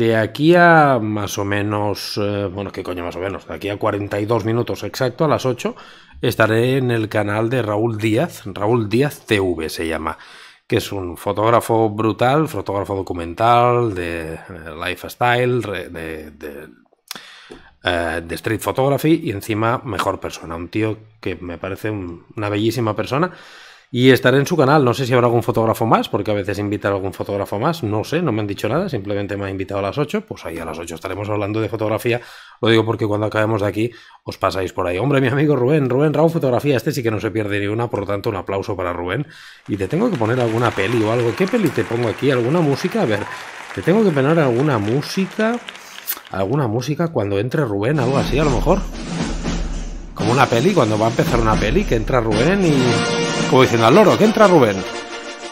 de aquí a más o menos, eh, bueno, qué coño más o menos, de aquí a 42 minutos exacto, a las 8, estaré en el canal de Raúl Díaz, Raúl Díaz TV se llama, que es un fotógrafo brutal, fotógrafo documental, de eh, lifestyle, de, eh, de, street photography y encima mejor persona, un tío que me parece una bellísima persona. Y estaré en su canal, no sé si habrá algún fotógrafo más, porque a veces invita a algún fotógrafo más, no sé, no me han dicho nada, simplemente me ha invitado a las 8, pues ahí a las 8 estaremos hablando de fotografía, lo digo porque cuando acabemos de aquí os pasáis por ahí. Hombre, mi amigo Rubén, Rubén Raúl Fotografía, este sí que no se pierde ni una, por lo tanto un aplauso para Rubén. Y te tengo que poner alguna peli o algo, ¿qué peli te pongo aquí? ¿Alguna música? A ver, te tengo que poner alguna música, alguna música cuando entre Rubén, algo así a lo mejor. Como una peli, cuando va a empezar una peli, que entra Rubén y... Como dicen al loro, que entra Rubén.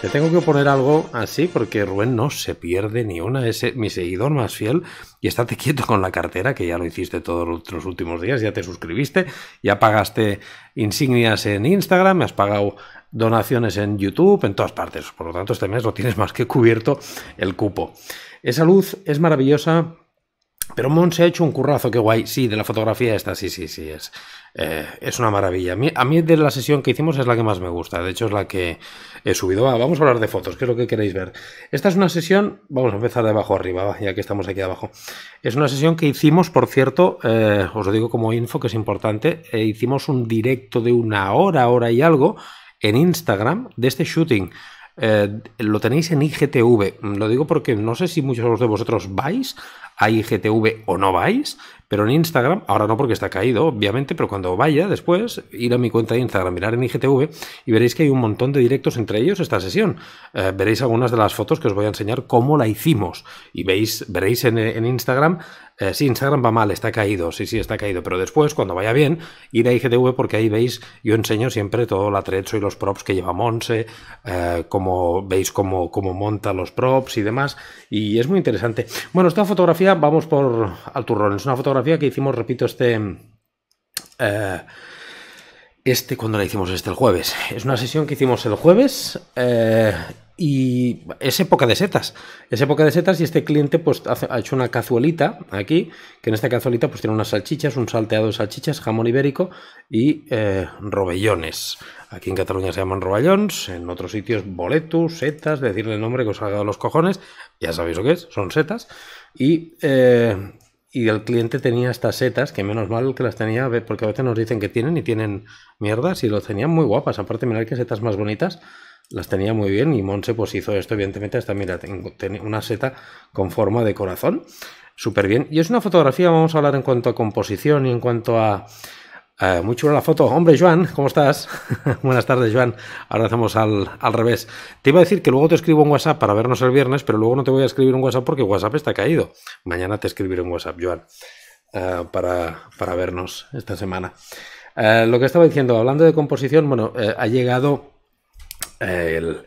Te tengo que poner algo así porque Rubén no se pierde ni una. Es mi seguidor más fiel. Y estate quieto con la cartera, que ya lo hiciste todos los últimos días. Ya te suscribiste, ya pagaste insignias en Instagram, me has pagado donaciones en YouTube, en todas partes. Por lo tanto, este mes lo tienes más que cubierto el cupo. Esa luz es maravillosa. Pero Mon se ha hecho un currazo, qué guay. Sí, de la fotografía esta, sí, sí, sí, es. Eh, es una maravilla. A mí, de la sesión que hicimos es la que más me gusta. De hecho, es la que he subido. Ah, vamos a hablar de fotos, que es lo que queréis ver. Esta es una sesión, vamos a empezar de abajo arriba, ya que estamos aquí abajo. Es una sesión que hicimos, por cierto, eh, os lo digo como info, que es importante. Eh, hicimos un directo de una hora, hora y algo, en Instagram de este shooting. lo tenéis en IGTV. Lo digo porque no sé si muchos de vosotros vais a IGTV o no vais, pero en Instagram, ahora no porque está caído, obviamente, pero cuando vaya después, ir a mi cuenta de Instagram, mirar en IGTV y veréis que hay un montón de directos entre ellos esta sesión. Eh, veréis algunas de las fotos que os voy a enseñar cómo la hicimos. Y veis, veréis en, Instagram eh, si Instagram va mal, está caído, sí, sí, está caído, pero después, cuando vaya bien, ir a IGTV porque ahí veis, yo enseño siempre todo el atrecho y los props que lleva Monse, eh, como veis cómo, cómo monta los props y demás, y es muy interesante. Bueno, esta fotografía, vamos por al turrón, es una fotografía que hicimos, repito, este... Eh, este, cuando la hicimos? Este, el jueves. Es una sesión que hicimos el jueves eh, y es época de setas. Es época de setas y este cliente pues ha hecho una cazuelita aquí, que en esta cazuelita pues tiene unas salchichas, un salteado de salchichas, jamón ibérico y eh, robellones. Aquí en Cataluña se llaman robellones en otros sitios boletus, setas, decirle el nombre que os salga de los cojones, ya sabéis lo que es, son setas. Y... Eh, y el cliente tenía estas setas, que menos mal que las tenía, porque a veces nos dicen que tienen y tienen mierdas y lo tenían muy guapas. Aparte, mirad que setas más bonitas, las tenía muy bien y Monse pues hizo esto, evidentemente, hasta mira, tiene una seta con forma de corazón, súper bien. Y es una fotografía, vamos a hablar en cuanto a composición y en cuanto a eh, muy chula la foto. Hombre, Joan, ¿cómo estás? Buenas tardes, Joan. Ahora hacemos al, revés. Te iba a decir que luego te escribo un WhatsApp para vernos el viernes, pero luego no te voy a escribir un WhatsApp porque WhatsApp está caído. Mañana te escribiré un WhatsApp, Joan, eh, para, vernos esta semana. Eh, lo que estaba diciendo, hablando de composición, bueno, ha llegado el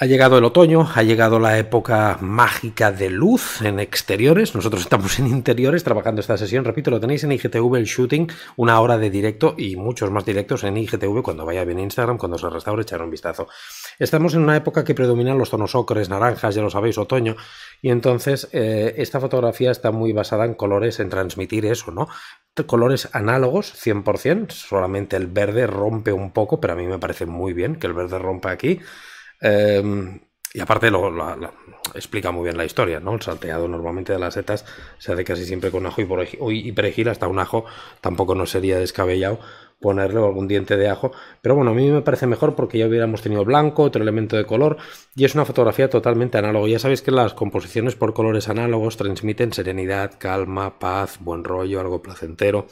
ha llegado el otoño, ha llegado la época mágica de luz en exteriores. Nosotros estamos en interiores trabajando esta sesión. Repito, lo tenéis en IGTV el shooting, una hora de directo y muchos más directos en IGTV cuando vaya bien Instagram, cuando se restaure, echar un vistazo. Estamos en una época que predominan los tonos ocres, naranjas, ya lo sabéis, otoño. Y entonces eh, esta fotografía está muy basada en colores, en transmitir eso, ¿no? colores análogos 100%, solamente el verde rompe un poco, pero a mí me parece muy bien que el verde rompa aquí. Em, y aparte lo, explica muy bien la historia, ¿no? El salteado normalmente de las setas se hace casi siempre con ajo y, perejil, hasta un ajo tampoco nos sería descabellado ponerle algún diente de ajo, pero bueno, a mí me parece mejor porque ya hubiéramos tenido blanco, otro elemento de color, y es una fotografía totalmente análoga. Ya sabéis que las composiciones por colores análogos transmiten serenidad, calma, paz, buen rollo, algo placentero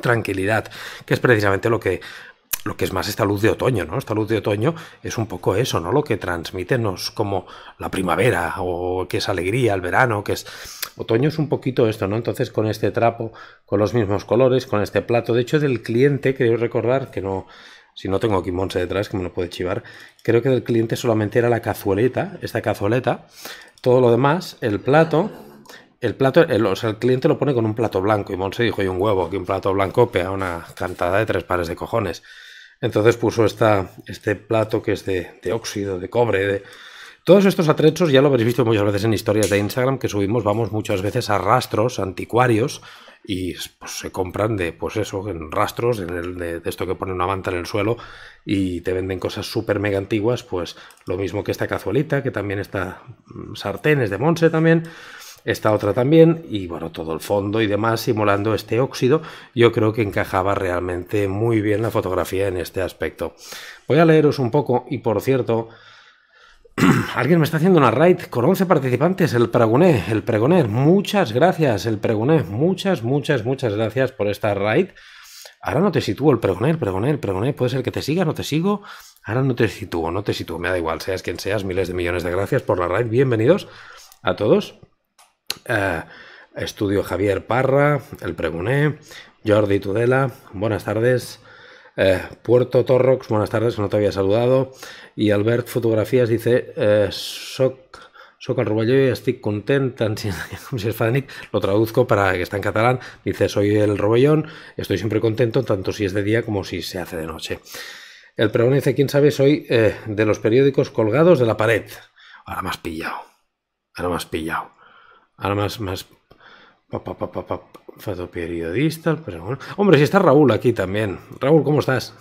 tranquilidad, que es precisamente lo que lo que es más esta luz de otoño, ¿no? Esta luz de otoño es un poco eso, ¿no? Lo que transmite nos como la primavera o que es alegría, el verano, que es... Otoño es un poquito esto, ¿no? Entonces con este trapo, con los mismos colores, con este plato, de hecho del cliente, creo recordar que no... Si no tengo aquí Monse detrás, que me lo puede chivar. Creo que del cliente solamente era la cazueleta, esta cazueleta. Todo lo demás, el plato, el plato, el, o sea, el cliente lo pone con un plato blanco y Monse dijo, y un huevo, que un plato blanco pea, una cantada de tres pares de cojones. Entonces puso esta, este plato que es de, óxido, de cobre, de... Todos estos atrechos ya lo habréis visto muchas veces en historias de Instagram que subimos, vamos muchas veces a rastros anticuarios y pues, se compran de, pues eso, en rastros, en el, de, de, esto que pone una manta en el suelo y te venden cosas súper mega antiguas, pues lo mismo que esta cazuelita, que también está mm, sartenes de Monse también esta otra también, y bueno, todo el fondo y demás simulando este óxido, yo creo que encajaba realmente muy bien la fotografía en este aspecto. Voy a leeros un poco, y por cierto, alguien me está haciendo una raid con 11 participantes, el Pregoné, el Pregoné, muchas gracias, el Pregoné, muchas, muchas, muchas gracias por esta raid. Ahora no te sitúo, el Pregoné, el Pregoné, el Pregoné, puede ser que te siga, no te sigo, ahora no te sitúo, no te sitúo, me da igual, seas quien seas, miles de millones de gracias por la raid, bienvenidos a todos. Eh, estudio Javier Parra, El Preguné, Jordi Tudela, buenas tardes. Eh, Puerto Torrox, buenas tardes, no te había saludado. Y Albert Fotografías dice, eh, soc, el y estoy contenta, lo traduzco para que está en catalán, dice, soy el Robellón, estoy siempre contento, tanto si es de día como si se hace de noche. El Preguné dice, quién sabe, soy eh, de los periódicos colgados de la pared. Ahora más pillado, ahora más pillado. Ahora más, más Hombre, si está Raúl aquí también. Raúl, ¿cómo estás?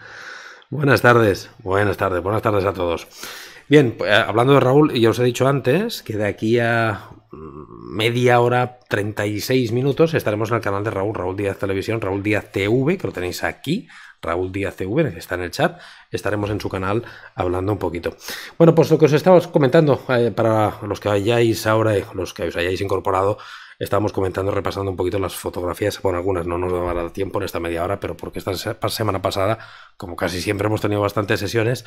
buenas tardes, buenas tardes, buenas tardes a todos. Bien, eh, hablando de Raúl, ya os he dicho antes que de aquí a media hora, 36 minutos, estaremos en el canal de Raúl, Raúl Díaz Televisión, Raúl Díaz TV, que lo tenéis aquí, Raúl Díaz TV, está en el chat, estaremos en su canal hablando un poquito. Bueno, pues lo que os estaba comentando, eh, para los que hayáis ahora, los que os hayáis incorporado, estábamos comentando, repasando un poquito las fotografías, bueno, algunas no nos daba tiempo en esta media hora, pero porque esta semana pasada, como casi siempre, hemos tenido bastantes sesiones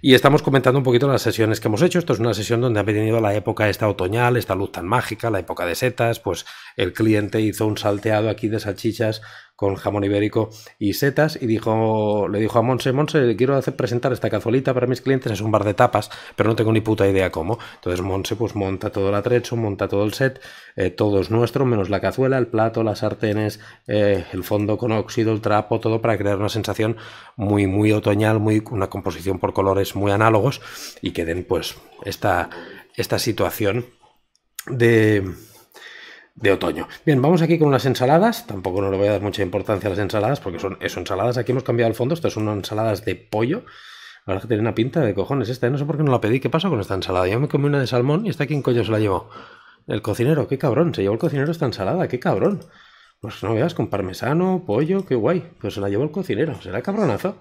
y estamos comentando un poquito las sesiones que hemos hecho. Esto es una sesión donde ha venido la época esta otoñal, esta luz tan mágica, la época de setas, pues el cliente hizo un salteado aquí de salchichas con jamón ibérico y setas y dijo, le dijo a Monse, Monse, quiero hacer presentar esta cazolita para mis clientes, es un bar de tapas, pero no tengo ni puta idea cómo. Entonces Monse pues monta todo el atrecho, monta todo el set, eh, todo nuestro, menos la cazuela, el plato, las sartenes, eh, el fondo con óxido, el trapo, todo para crear una sensación muy, muy otoñal, muy, una composición por colores muy análogos y que den pues esta, esta situación de, de otoño. Bien, vamos aquí con unas ensaladas. Tampoco no le voy a dar mucha importancia a las ensaladas porque son eso, ensaladas. Aquí hemos cambiado el fondo. Estas son ensaladas de pollo. La verdad que tiene una pinta de cojones esta. No sé por qué no la pedí. ¿Qué pasa con esta ensalada? Yo me comí una de salmón y esta aquí en coño se la llevo. El cocinero, qué cabrón, se llevó el cocinero esta ensalada, qué cabrón. Pues no veas, con parmesano, pollo, qué guay. Pues se la llevó el cocinero, será cabronazo.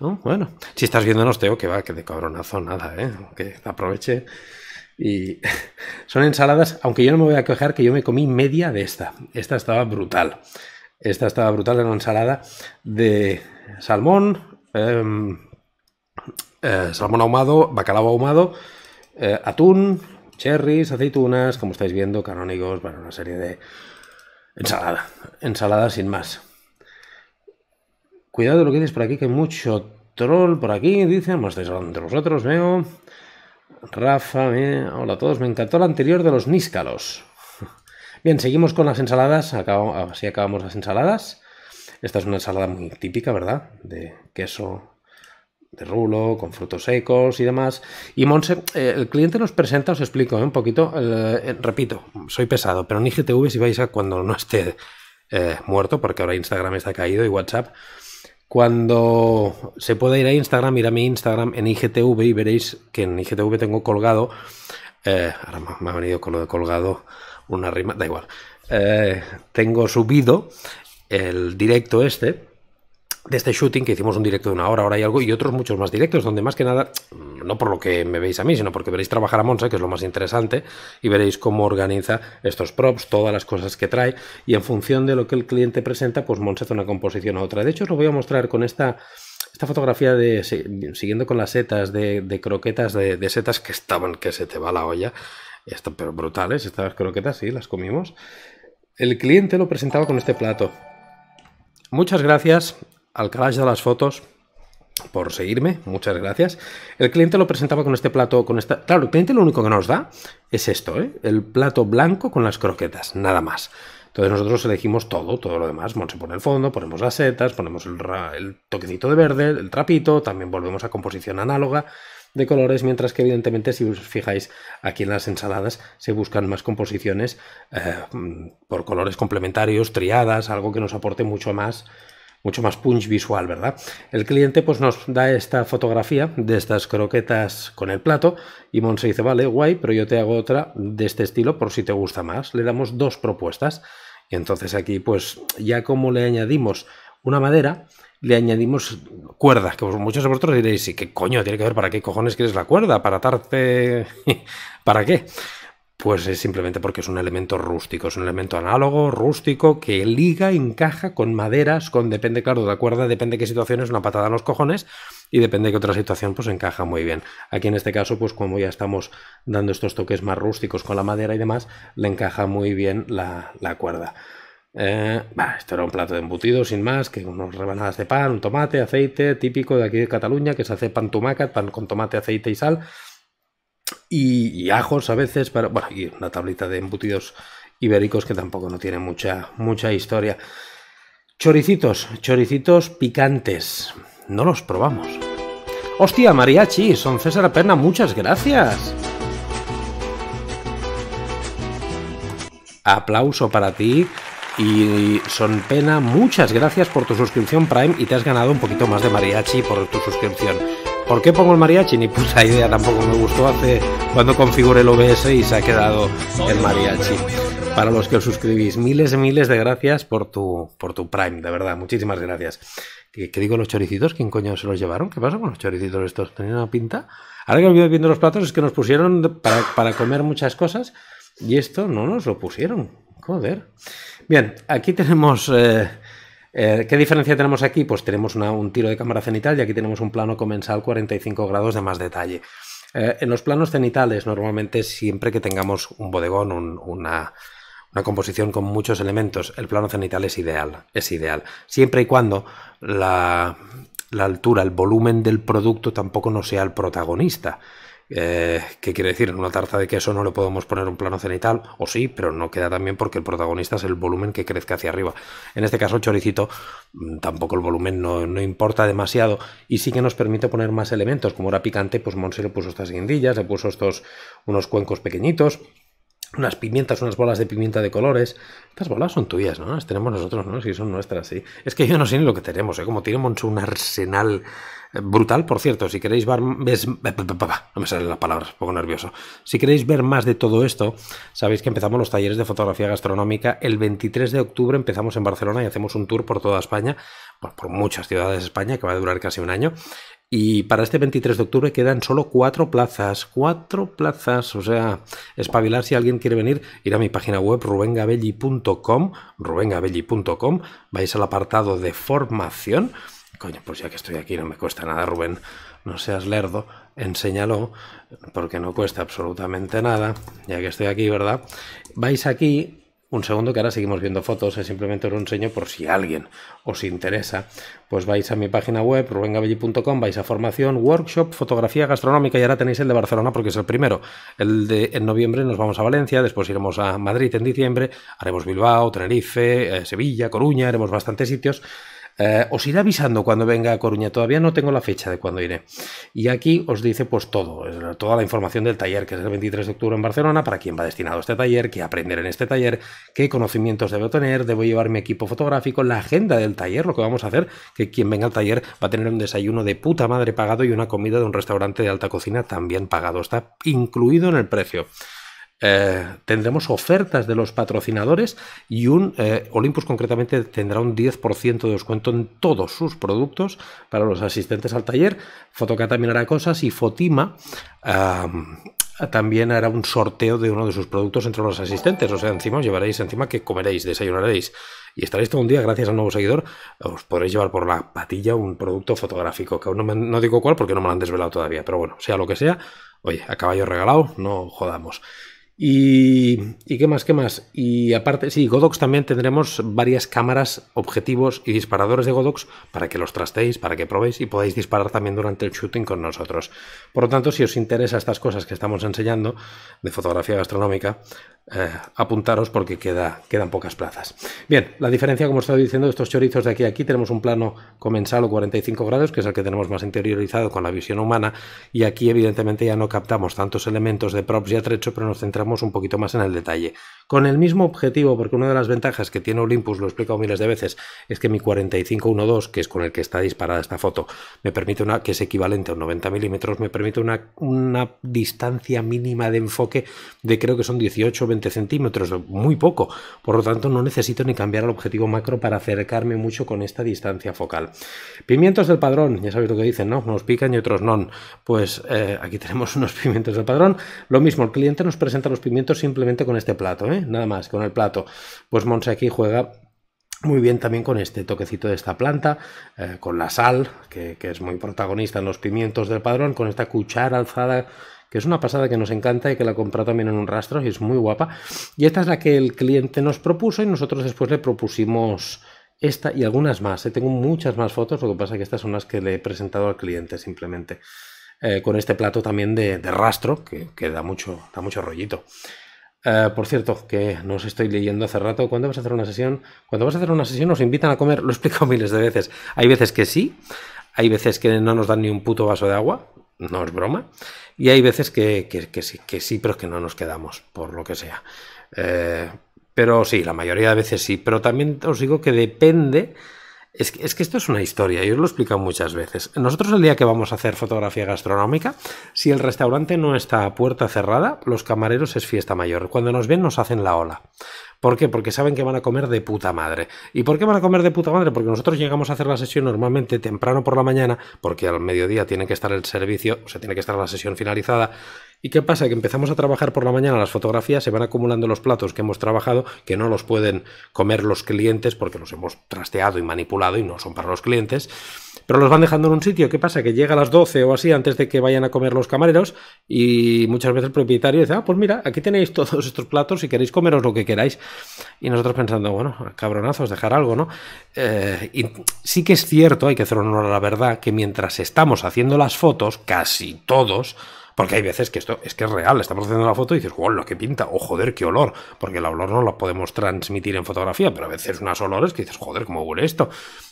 Bueno, si estás viéndonos, Teo, que va, que de cabronazo nada, ¿eh? Que aproveche. Y son ensaladas, aunque yo no me voy a quejar, que yo me comí media de esta. Esta estaba brutal. Esta estaba brutal, era una ensalada de salmón, em, eh, salmón ahumado, bacalao ahumado, eh, atún, cherries, aceitunas, como estáis viendo, canónigos, bueno, una serie de ensalada, ensalada sin más. Cuidado lo que dices por aquí, que mucho troll por aquí, dicen, más estáis hablando entre vosotros, veo. Rafa, hola a todos, me encantó la anterior de los níscalos. Bien, seguimos con las ensaladas, así acabamos las ensaladas. Esta es una ensalada muy típica, ¿verdad? De queso de rulo, con frutos secos y demás. Y Monse, eh, el cliente nos presenta, os explico eh, un poquito, eh, repito, soy pesado, pero en IGTV si vais a cuando no esté muerto, porque ahora Instagram está caído y WhatsApp, cuando se puede ir a Instagram, ir a mi Instagram en IGTV y veréis que en IGTV tengo colgado, ahora me ha venido con lo de colgado una rima, da igual, tengo subido el directo este de este shooting que hicimos un directo de una hora, ahora hay algo, y otros muchos más directos, donde más que nada, mm, no por lo que me veis a mí, sino porque veréis trabajar a Montse, que es lo más interesante, y veréis cómo organiza estos props, todas las cosas que trae, y en función de lo que el cliente presenta, pues Montse hace una composición a otra. De hecho, os lo voy a mostrar con esta, esta fotografía de, siguiendo con las setas, de, croquetas, de, setas que estaban, que se te va la olla, esto pero brutales, estas croquetas, sí, las comimos. El cliente lo presentaba con este plato. Muchas gracias, al collage de las fotos por seguirme, muchas gracias. El cliente lo presentaba con este plato, con esta... Claro, el cliente lo único que nos da es esto, ¿eh? el plato blanco con las croquetas, nada más. Entonces nosotros elegimos todo, todo lo demás. Bueno, se pone el fondo, ponemos las setas, ponemos el, toquecito de verde, el trapito, también volvemos a composición análoga de colores, mientras que evidentemente si os fijáis aquí en las ensaladas se buscan más composiciones eh, por colores complementarios, triadas, algo que nos aporte mucho más mucho más punch visual, ¿verdad? El cliente pues nos da esta fotografía de estas croquetas con el plato y Monse dice, vale, guay, pero yo te hago otra de este estilo por si te gusta más. Le damos dos propuestas y entonces aquí pues ya como le añadimos una madera, le añadimos cuerdas, que muchos de vosotros diréis, y ¿qué coño tiene que ver? ¿Para qué cojones quieres la cuerda? ¿Para atarte? ¿Para qué? Pues es simplemente porque es un elemento rústico, es un elemento análogo, rústico, que liga, encaja con maderas, con depende, claro, de cuerda, depende de qué situación es una patada en los cojones y depende de qué otra situación, pues encaja muy bien. Aquí en este caso, pues como ya estamos dando estos toques más rústicos con la madera y demás, le encaja muy bien la, cuerda. Eh, esto era un plato de embutido, sin más, que unos rebanadas de pan, un tomate, aceite, típico de aquí de Cataluña, que se hace pan tumaca, pan con tomate, aceite y sal y, ajos a veces, pero bueno, y una tablita de embutidos ibéricos que tampoco no tiene mucha, mucha historia. Choricitos, choricitos picantes. No los probamos. Hostia, mariachi, son César Pena muchas gracias. Aplauso para ti. Y Son Pena, muchas gracias por tu suscripción Prime y te has ganado un poquito más de mariachi por tu suscripción. ¿Por qué pongo el mariachi? Ni puta idea, tampoco me gustó hace cuando configuré el OBS y se ha quedado el mariachi. Para los que os suscribís, miles y miles de gracias por tu, por tu Prime, de verdad, muchísimas gracias. ¿Qué, digo los choricitos? ¿Quién coño se los llevaron? ¿Qué pasa con los choricitos estos? ¿Tenían una pinta? Ahora que olvido viendo los platos es que nos pusieron para, comer muchas cosas y esto no nos lo pusieron. Joder. Bien, aquí tenemos... Eh, eh, ¿Qué diferencia tenemos aquí? Pues tenemos un tiro de cámara cenital y aquí tenemos un plano comensal 45 grados de más detalle. Eh, en los planos cenitales, normalmente siempre que tengamos un bodegón, una, composición con muchos elementos, el plano cenital es ideal, es ideal. Siempre y cuando la, la altura, el volumen del producto tampoco no sea el protagonista. Eh, ¿Qué quiere decir? En una tarta de queso no le podemos poner un plano cenital, o sí, pero no queda tan bien porque el protagonista es el volumen que crezca hacia arriba. En este caso, el choricito, mm, tampoco el volumen no, importa demasiado y sí que nos permite poner más elementos. Como era picante, pues Monse le puso estas guindillas, le puso estos unos cuencos pequeñitos unas pimientas, unas bolas de pimienta de colores. Estas bolas son tuyas, ¿no? Las tenemos nosotros, ¿no? Si son nuestras, sí. Es que yo no sé ni lo que tenemos, ¿eh? Como tenemos un arsenal eh, brutal, por cierto, si queréis ver... No me salen las palabras, poco nervioso. Si queréis ver más de todo esto, sabéis que empezamos los talleres de fotografía gastronómica. El 23 de octubre empezamos en Barcelona y hacemos un tour por toda España, por muchas ciudades de España, que va a durar casi un año. Y para este 23 de octubre quedan solo cuatro plazas, cuatro plazas, o sea, espabilar si alguien quiere venir, ir a mi página web rubengabelli.com, rubengabelli.com, vais al apartado de formación, coño, pues ya que estoy aquí no me cuesta nada Rubén, no seas lerdo, enséñalo, porque no cuesta absolutamente nada, ya que estoy aquí, ¿verdad? Vais aquí un segundo que ahora seguimos viendo fotos, es simplemente un lo enseño por si alguien os interesa. Pues vais a mi página web, rubengabelli.com, vais a formación, workshop, fotografía gastronómica y ahora tenéis el de Barcelona porque es el primero. El de en noviembre nos vamos a Valencia, después iremos a Madrid en diciembre, haremos Bilbao, Tenerife, eh, Sevilla, Coruña, haremos bastantes sitios. Eh, os iré avisando cuando venga a Coruña, todavía no tengo la fecha de cuando iré. Y aquí os dice pues todo, toda la información del taller, que es el 23 de octubre en Barcelona, para quién va destinado este taller, qué aprender en este taller, qué conocimientos debo tener, debo llevar mi equipo fotográfico, la agenda del taller, lo que vamos a hacer, que quien venga al taller va a tener un desayuno de puta madre pagado y una comida de un restaurante de alta cocina también pagado, está incluido en el precio. Eh, tendremos ofertas de los patrocinadores y un eh, Olympus concretamente tendrá un 10% de descuento en todos sus productos para los asistentes al taller. Fotoca también hará cosas y Fotima también hará un sorteo de uno de sus productos entre los asistentes. O sea, encima os llevaréis encima que comeréis, desayunaréis y estaréis todo un día, gracias al nuevo seguidor, os podréis llevar por la patilla un producto fotográfico, que aún no, no digo cuál porque no me lo han desvelado todavía, pero bueno, sea lo que sea, oye, a caballo regalado, no jodamos. Y, qué más, qué más? Y aparte, sí, Godox también tendremos varias cámaras, objetivos y disparadores de Godox para que los trastéis, para que probéis y podáis disparar también durante el shooting con nosotros. Por lo tanto, si os interesa estas cosas que estamos enseñando de fotografía gastronómica, eh, apuntaros porque queda, quedan pocas plazas. Bien, la diferencia, como os estaba diciendo, de estos chorizos de aquí a aquí, tenemos un plano comensal o 45 grados, que es el que tenemos más interiorizado con la visión humana, y aquí evidentemente ya no captamos tantos elementos de props y atrecho, pero nos centramos un poquito más en el detalle. Con el mismo objetivo, porque una de las ventajas que tiene Olympus, lo he explicado miles de veces, es que mi 45mm 1.2, que es con el que está disparada esta foto, me permite una, que es equivalente a un 90 milímetros, me permite una, una distancia mínima de enfoque de creo que son 18 o 20 centímetros, muy poco. Por lo tanto, no necesito ni cambiar el objetivo macro para acercarme mucho con esta distancia focal. Pimientos del padrón, ya sabéis lo que dicen, ¿no? Unos pican y otros no. Pues eh, aquí tenemos unos pimientos del padrón. Lo mismo, el cliente nos presenta los pimientos simplemente con este plato, ¿eh? nada más, con el plato. Pues Monse aquí juega muy bien también con este toquecito de esta planta, eh, con la sal, que, es muy protagonista en los pimientos del padrón, con esta cuchara alzada, que es una pasada que nos encanta y que la compra también en un rastro y es muy guapa. Y esta es la que el cliente nos propuso y nosotros después le propusimos esta y algunas más. ¿eh? Tengo muchas más fotos, lo que pasa es que estas son las que le he presentado al cliente simplemente. Eh, con este plato también de, de rastro, que, que, da, mucho, da mucho rollito. Eh, por cierto, que nos estoy leyendo hace rato, cuando vas a hacer una sesión? Cuando vas a hacer una sesión nos invitan a comer, lo he explicado miles de veces. Hay veces que sí, hay veces que no nos dan ni un puto vaso de agua, no es broma, y hay veces que, sí, que sí, pero es que no nos quedamos, por lo que sea. Eh, pero sí, la mayoría de veces sí, pero también os digo que depende es que, esto es una historia, yo os lo he explicado muchas veces. Nosotros el día que vamos a hacer fotografía gastronómica, si el restaurante no está a puerta cerrada, los camareros es fiesta mayor. Cuando nos ven nos hacen la ola. ¿Por qué? Porque saben que van a comer de puta madre. ¿Y por qué van a comer de puta madre? Porque nosotros llegamos a hacer la sesión normalmente temprano por la mañana, porque al mediodía tiene que estar el servicio, o sea, tiene que estar la sesión finalizada, ¿Y qué pasa? Que empezamos a trabajar por la mañana las fotografías, se van acumulando los platos que hemos trabajado, que no los pueden comer los clientes porque los hemos trasteado y manipulado y no son para los clientes, pero los van dejando en un sitio. ¿Qué pasa? Que llega a las 12 o así antes de que vayan a comer los camareros y muchas veces el propietario dice, ah, pues mira, aquí tenéis todos estos platos, si queréis comeros lo que queráis. Y nosotros pensando, bueno, cabronazos, dejar algo, ¿no? Eh, y sí que es cierto, hay que hacer honor a la verdad, que mientras estamos haciendo las fotos, casi todos, porque hay veces que esto es que es real, estamos haciendo la foto y dices, wow, lo que pinta, o joder, qué olor, porque el olor no lo podemos transmitir en fotografía, pero a veces unas olores que dices, joder, cómo huele esto.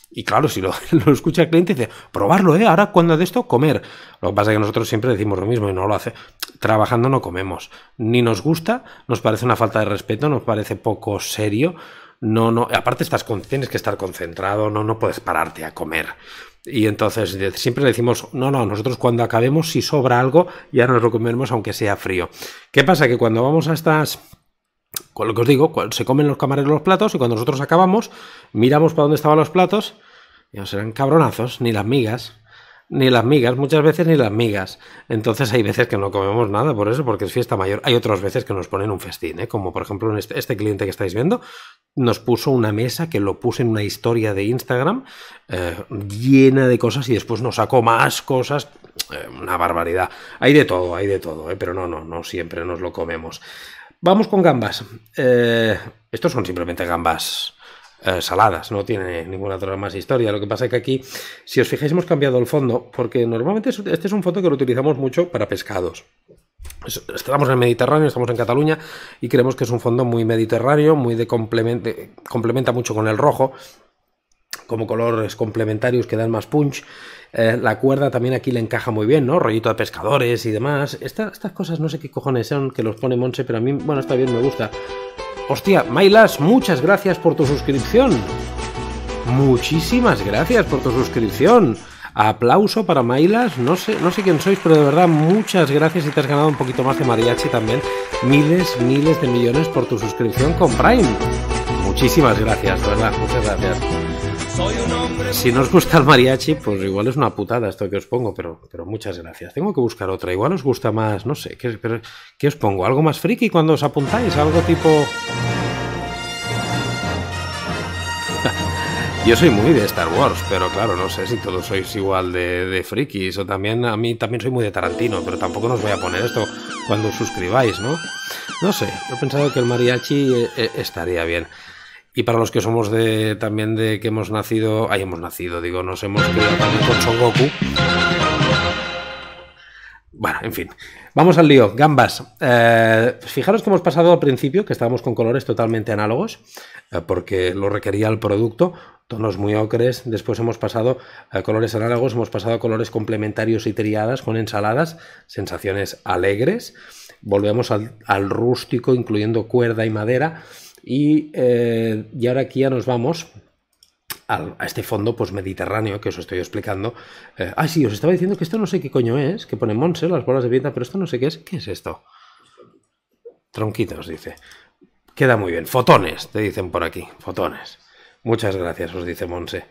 Y claro, si lo, lo, escucha el cliente, dice, probarlo, ¿eh? Ahora cuando de esto comer. Lo que pasa es que nosotros siempre decimos lo mismo y no lo hace. Trabajando no comemos. Ni nos gusta, nos parece una falta de respeto, nos parece poco serio no, no, aparte estás tienes que estar concentrado, no, no puedes pararte a comer. Y entonces siempre le decimos, no, no, nosotros cuando acabemos, si sobra algo, ya nos lo comemos aunque sea frío. ¿Qué pasa? Que cuando vamos a estas con lo que os digo, se comen los camareros los platos y cuando nosotros acabamos, miramos para dónde estaban los platos, y no serán cabronazos, ni las migas, ni las migas, muchas veces ni las migas. Entonces hay veces que no comemos nada por eso, porque es fiesta mayor. Hay otras veces que nos ponen un festín, ¿eh? como por ejemplo este, este, cliente que estáis viendo, nos puso una mesa que lo puse en una historia de Instagram eh, llena de cosas y después nos sacó más cosas. Eh, una barbaridad. Hay de todo, hay de todo, pero no, no, no siempre nos lo comemos. Vamos con gambas. estos son simplemente gambas eh, saladas, no tiene ninguna otra más historia. Lo que pasa es que aquí, si os fijáis, hemos cambiado el fondo, porque normalmente este es un fondo que lo utilizamos mucho para pescados. Estamos en el Mediterráneo, estamos en Cataluña y creemos que es un fondo muy mediterráneo, muy de complementa mucho con el rojo, como colores complementarios que dan más punch eh, la cuerda también aquí le encaja muy bien, ¿no? Rollito de pescadores y demás. estas cosas no sé qué cojones son que los pone Monse, pero a mí, bueno, está bien, me gusta. Hostia, Mailas, muchas gracias por tu suscripción. Muchísimas gracias por tu suscripción. Aplauso para Mailas, no sé, no sé quién sois, pero de verdad muchas gracias y te has ganado un poquito más de mariachi también. Miles, miles de millones por tu suscripción con Prime. Muchísimas gracias, de verdad, muchas gracias. Soy si no os gusta el mariachi, pues igual es una putada esto que os pongo, pero, pero muchas gracias. Tengo que buscar otra. Igual os gusta más, no sé, ¿qué, ¿qué os pongo? ¿Algo más friki cuando os apuntáis? ¿Algo tipo...? Yo soy muy de Star Wars, pero claro, no sé si todos sois igual de, de, frikis o también a mí también soy muy de Tarantino, pero tampoco nos voy a poner esto cuando os suscribáis, ¿no? No sé, he pensado que el mariachi eh, eh, estaría bien. Y para los que somos de también de que hemos nacido, ahí hemos nacido, digo, nos hemos quedado también con Son Bueno, en fin. Vamos al lío, gambas. Eh, fijaros que hemos pasado al principio, que estábamos con colores totalmente análogos, eh, porque lo requería el producto, tonos muy ocres, después hemos pasado a colores análogos, hemos pasado a colores complementarios y triadas con ensaladas, sensaciones alegres, volvemos al rústico, incluyendo cuerda y madera, eh, y, ahora aquí ya nos vamos a este fondo pues, mediterráneo que os estoy explicando. ah, sí, os estaba diciendo que esto no sé qué coño es, que pone Monse, las bolas de viento, pero esto no sé qué es. ¿Qué es esto? Tronquitos, dice. Queda muy bien. Fotones, te dicen por aquí. Fotones. Muchas gracias, os dice Monse.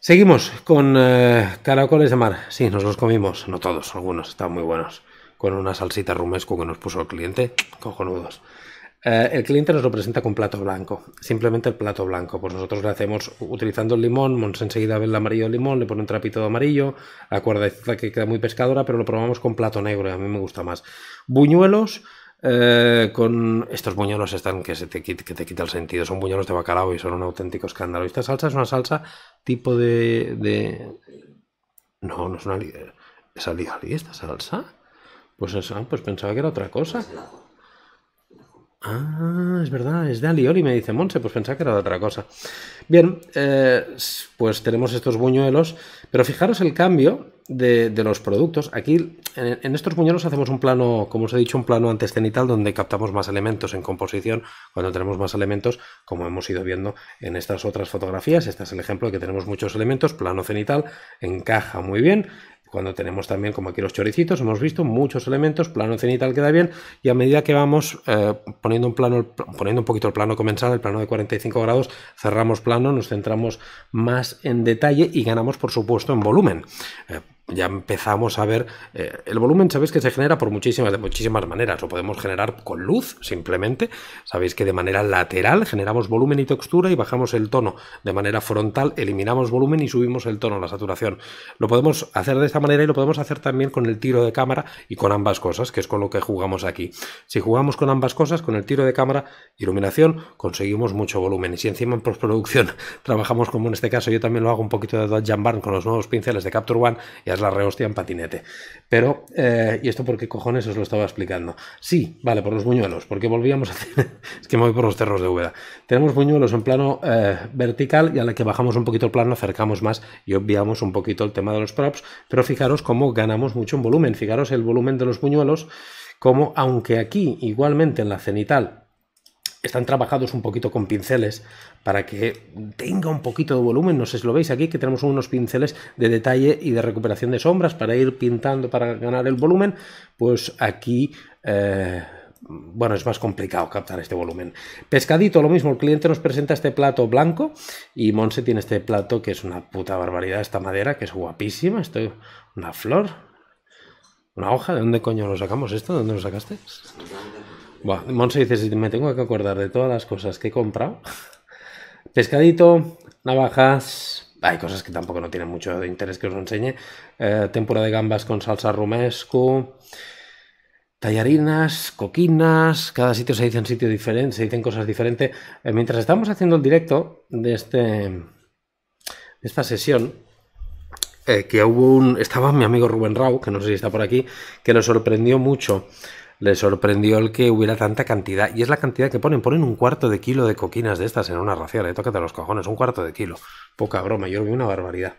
Seguimos con eh, caracoles de mar. Sí, nos los comimos. No todos, algunos, están muy buenos. Con una salsita rumesco que nos puso el cliente. Cojonudos. Eh, el cliente nos lo presenta con plato blanco, simplemente el plato blanco. Pues nosotros lo hacemos utilizando el limón, enseguida ve el amarillo del limón, le pone un trapito de amarillo, la cuerda que queda muy pescadora, pero lo probamos con plato negro y a mí me gusta más. Buñuelos. Eh, con estos buñuelos están que, se te, quita, que te quita el sentido. Son buñuelos de bacalao y son un auténtico escándalo. Esta salsa es una salsa tipo de. No, no es una. ¿Es esta salsa? Pues, pues pensaba que era otra cosa. Ah, es verdad, es de Alioli, me dice Monse, pues pensaba que era de otra cosa. Bien, eh, pues tenemos estos buñuelos, pero fijaros el cambio de, los productos. Aquí, en, estos buñuelos hacemos un plano, como os he dicho, un plano antescenital donde captamos más elementos en composición, cuando tenemos más elementos, como hemos ido viendo en estas otras fotografías. Este es el ejemplo de que tenemos muchos elementos, plano cenital, encaja muy bien, cuando tenemos también, como aquí los choricitos, hemos visto muchos elementos, plano cenital queda bien, y a medida que vamos eh, poniendo, un plano, poniendo un poquito el plano comensal, el plano de 45 grados, cerramos plano, nos centramos más en detalle y ganamos, por supuesto, en volumen. Eh, ya empezamos a ver. Eh, el volumen, sabéis que se genera por muchísimas, de muchísimas maneras. Lo podemos generar con luz, simplemente. Sabéis que de manera lateral generamos volumen y textura y bajamos el tono. De manera frontal eliminamos volumen y subimos el tono, la saturación. Lo podemos hacer de esta manera y lo podemos hacer también con el tiro de cámara y con ambas cosas, que es con lo que jugamos aquí. Si jugamos con ambas cosas, con el tiro de cámara, iluminación, conseguimos mucho volumen. Y si encima en postproducción trabajamos como en este caso, yo también lo hago un poquito de Dodge Barn con los nuevos pinceles de Capture One y la rehostia en patinete. Pero, eh, ¿y esto porque cojones os lo estaba explicando? Sí, vale, por los buñuelos, porque volvíamos a tener... es que me voy por los cerros de Úbeda. Tenemos buñuelos en plano eh, vertical y a la que bajamos un poquito el plano acercamos más y obviamos un poquito el tema de los props, pero fijaros cómo ganamos mucho en volumen. Fijaros el volumen de los buñuelos, como aunque aquí igualmente en la cenital están trabajados un poquito con pinceles para que tenga un poquito de volumen. No sé si lo veis aquí, que tenemos unos pinceles de detalle y de recuperación de sombras para ir pintando, para ganar el volumen. Pues aquí... Eh, bueno, es más complicado captar este volumen. Pescadito, lo mismo, el cliente nos presenta este plato blanco y Monse tiene este plato que es una puta barbaridad, esta madera que es guapísima, esto, una flor, una hoja, ¿de dónde coño lo sacamos esto? ¿De dónde lo sacaste? Pues, bueno, Monse dice, me tengo que acordar de todas las cosas que he comprado, pescadito, navajas, hay cosas que tampoco no tienen mucho interés que os enseñe, eh, tempura de gambas con salsa romesco, tallarinas, coquinas, cada sitio se dice en sitio diferente, se dicen cosas diferentes. Eh, mientras estamos haciendo el directo de, este, esta sesión, eh, que hubo un... Estaba mi amigo Rubén Rau, que no sé si está por aquí, que nos sorprendió mucho le sorprendió el que hubiera tanta cantidad. Y es la cantidad que ponen. Ponen un cuarto de kilo de coquinas de estas en una ración, toca eh, Tócate los cojones, un cuarto de kilo. Poca broma, yo lo vi una barbaridad.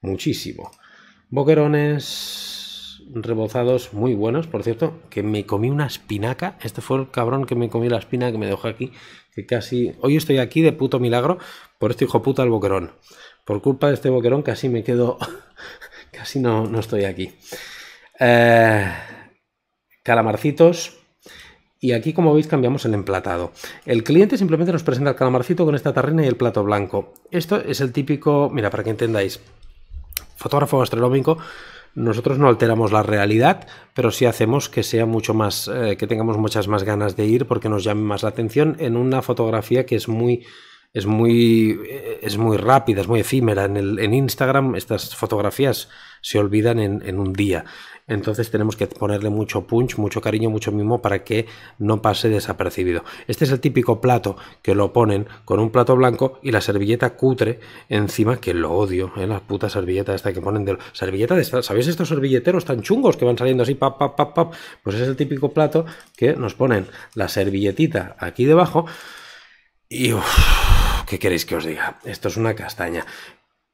Muchísimo. Boquerones rebozados muy buenos, por cierto, que me comí una espinaca. Este fue el cabrón que me comió la espina que me dejó aquí. Que casi. Hoy estoy aquí de puto milagro por este hijo puta el boquerón. Por culpa de este boquerón casi me quedo. casi no, no estoy aquí. Eh calamarcitos. Y aquí, como veis, cambiamos el emplatado. El cliente simplemente nos presenta el calamarcito con esta tarrina y el plato blanco. Esto es el típico, mira, para que entendáis, fotógrafo gastronómico, nosotros no alteramos la realidad, pero sí hacemos que sea mucho más, eh, que tengamos muchas más ganas de ir porque nos llame más la atención en una fotografía que es muy es muy, es muy rápida, es muy efímera. En, Instagram estas fotografías se olvidan en, un día. Entonces tenemos que ponerle mucho punch, mucho cariño, mucho mimo para que no pase desapercibido. Este es el típico plato que lo ponen con un plato blanco y la servilleta cutre encima, que lo odio, en ¿eh? la puta servilleta esta que ponen de... Servilleta ¿Sabéis estos servilleteros tan chungos que van saliendo así, pap, pap, pap, pap? Pues es el típico plato que nos ponen la servilletita aquí debajo y... ¿Qué queréis que os diga? Esto es una castaña.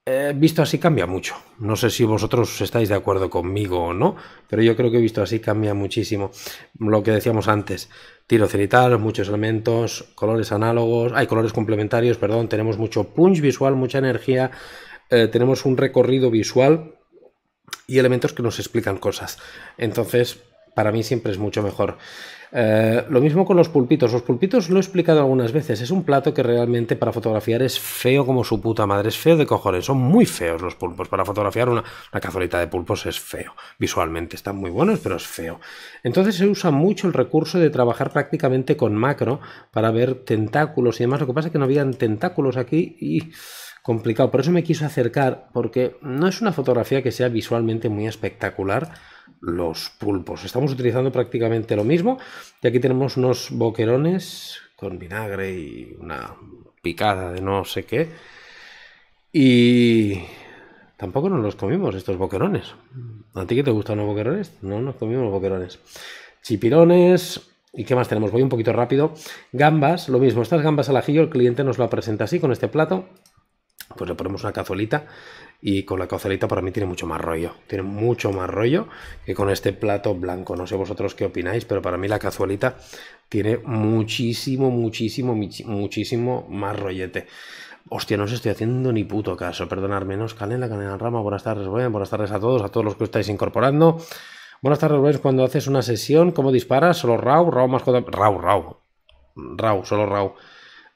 Eh, visto así cambia mucho. No sé si vosotros estáis de acuerdo conmigo o no, pero yo creo que visto así cambia muchísimo. Lo que decíamos antes, tiro cenital, muchos elementos, colores análogos, hay colores complementarios, perdón, tenemos mucho punch visual, mucha energía, eh, tenemos un recorrido visual y elementos que nos explican cosas. Entonces, para mí siempre es mucho mejor. Eh, lo mismo con los pulpitos. Los pulpitos lo he explicado algunas veces. Es un plato que realmente para fotografiar es feo como su puta madre. Es feo de cojones. Son muy feos los pulpos. Para fotografiar una, La cazolita de pulpos es feo. Visualmente están muy buenos, pero es feo. Entonces se usa mucho el recurso de trabajar prácticamente con macro para ver tentáculos y demás. Lo que pasa es que no habían tentáculos aquí y complicado. Por eso me quiso acercar, porque no es una fotografía que sea visualmente muy espectacular los pulpos. Estamos utilizando prácticamente lo mismo y aquí tenemos unos boquerones con vinagre y una picada de no sé qué. Y tampoco nos los comimos estos boquerones. ¿A ti que te gustan los boquerones? No nos comimos los boquerones. Chipirones, ¿Y qué más tenemos? Voy un poquito rápido. Gambas, lo mismo, estas gambas al ajillo, el cliente nos lo presenta así, con este plato. Pues le ponemos una cazuelita y con la cazuelita para mí tiene mucho más rollo, tiene mucho más rollo que con este plato blanco. No sé vosotros qué opináis, pero para mí la cazuelita tiene muchísimo, muchísimo, muchísimo más rollete. Hostia, no os estoy haciendo ni puto caso. Perdonadme, nos calen la canela rama. Buenas tardes, buenas tardes a todos, a todos los que os estáis incorporando. Buenas tardes, Rubén. Cuando haces una sesión, ¿cómo disparas? Solo Rau, RAW más Rau, Rau. Rau, solo raúl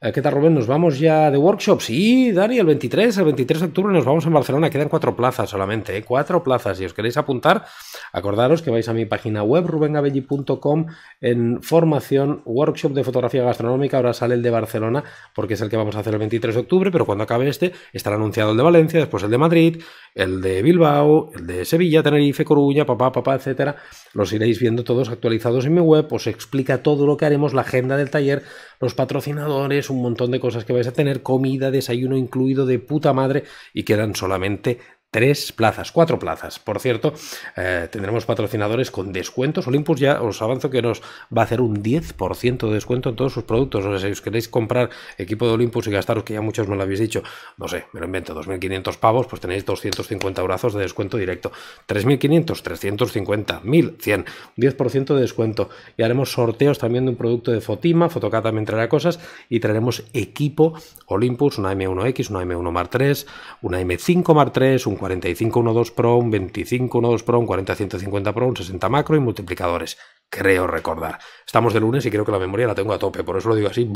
eh, ¿Qué tal, Rubén? ¿Nos vamos ya de workshop? Sí, Dani, el 23, el 23 de octubre nos vamos en Barcelona. Quedan cuatro plazas solamente, ¿eh? cuatro plazas. Si os queréis apuntar, acordaros que vais a mi página web, rubengabelli.com, en formación, workshop de fotografía gastronómica. Ahora sale el de Barcelona, porque es el que vamos a hacer el 23 de octubre, pero cuando acabe este, estará anunciado el de Valencia, después el de Madrid, el de Bilbao, el de Sevilla, Tenerife, Coruña, papá, papá, etcétera. Los iréis viendo todos actualizados en mi web, os explica todo lo que haremos, la agenda del taller, los patrocinadores, un montón de cosas que vais a tener, comida, desayuno incluido de puta madre y quedan solamente tres plazas, cuatro plazas. Por cierto, eh, tendremos patrocinadores con descuentos. Olympus ya os avanzo que nos va a hacer un 10% de descuento en todos sus productos. O sea, si os queréis comprar equipo de Olympus y gastaros, que ya muchos me lo habéis dicho, no sé, me lo invento, 2.500 pavos, pues tenéis 250 brazos de descuento directo. 3.500, 350, 1.100, 10% de descuento. Y haremos sorteos también de un producto de Fotima, Fotocá también traerá cosas y traeremos equipo Olympus, una M1X, una M1 Mark 3 una M5 Mark 3 un 4512 Pro, un 2512 Pro, un 40150 Pro, un 60 macro y multiplicadores. Creo recordar. Estamos de lunes y creo que la memoria la tengo a tope, por eso lo digo así.